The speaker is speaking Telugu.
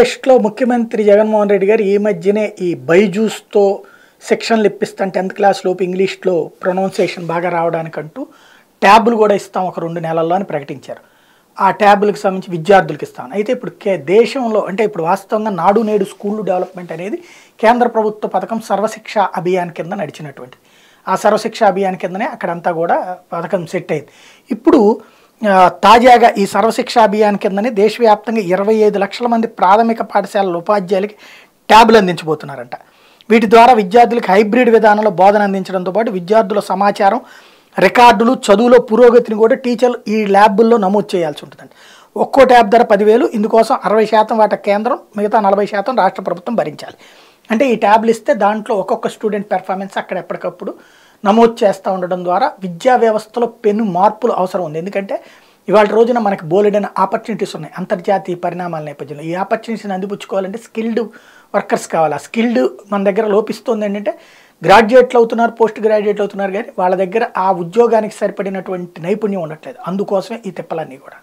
టెస్ట్లో ముఖ్యమంత్రి జగన్మోహన్ రెడ్డి గారు ఈ మధ్యనే ఈ బైజూస్తో సెక్షన్లు ఇప్పిస్తాం టెన్త్ క్లాస్ లోపు ఇంగ్లీష్లో ప్రొనౌన్సియేషన్ బాగా రావడానికంటూ ట్యాబులు కూడా ఇస్తాం ఒక రెండు నెలల్లో అని ప్రకటించారు ఆ ట్యాబులకు సంబంధించి విద్యార్థులకు ఇస్తాను అయితే ఇప్పుడు కే దేశంలో అంటే ఇప్పుడు వాస్తవంగా నాడు నేడు స్కూళ్ళు డెవలప్మెంట్ అనేది కేంద్ర ప్రభుత్వ పథకం సర్వశిక్ష అభియాన్ కింద నడిచినటువంటిది ఆ సర్వశిక్ష అభియాన్ కిందనే అక్కడంతా కూడా పథకం సెట్ అయింది ఇప్పుడు తాజాగా ఈ సర్వశిక్ష అభియాన్ కిందని దేశవ్యాప్తంగా ఇరవై ఐదు లక్షల మంది ప్రాథమిక పాఠశాలల ఉపాధ్యాయులకి ట్యాబ్లు అందించబోతున్నారంట వీటి ద్వారా విద్యార్థులకు హైబ్రిడ్ విధానంలో బోధన అందించడంతో పాటు విద్యార్థుల సమాచారం రికార్డులు చదువులో పురోగతిని కూడా టీచర్లు ఈ ల్యాబుల్లో నమోదు చేయాల్సి ఉంటుందండి ఒక్కో ట్యాబ్ ధర పదివేలు ఇందుకోసం అరవై శాతం వాటి కేంద్రం మిగతా నలభై శాతం రాష్ట్ర ప్రభుత్వం భరించాలి అంటే ఈ ట్యాబ్లు ఇస్తే దాంట్లో ఒక్కొక్క స్టూడెంట్ పెర్ఫార్మెన్స్ అక్కడ ఎప్పటికప్పుడు నమోదు చేస్తూ ఉండడం ద్వారా విద్యా వ్యవస్థలో పెను మార్పులు అవసరం ఉంది ఎందుకంటే ఇవాళ రోజున మనకు బోలెడైన ఆపర్చునిటీస్ ఉన్నాయి అంతర్జాతీయ పరిణామాల నేపథ్యంలో ఈ ఆపర్చునిటీస్ని అందిపుచ్చుకోవాలంటే స్కిల్డ్ వర్కర్స్ కావాలి స్కిల్డ్ మన దగ్గర లోపిస్తుంది ఏంటంటే గ్రాడ్యుయేట్లు అవుతున్నారు పోస్ట్ గ్రాడ్యుయేట్లు అవుతున్నారు కానీ వాళ్ళ దగ్గర ఆ ఉద్యోగానికి సరిపడినటువంటి నైపుణ్యం ఉండట్లేదు అందుకోసమే ఈ తిప్పలన్నీ కూడా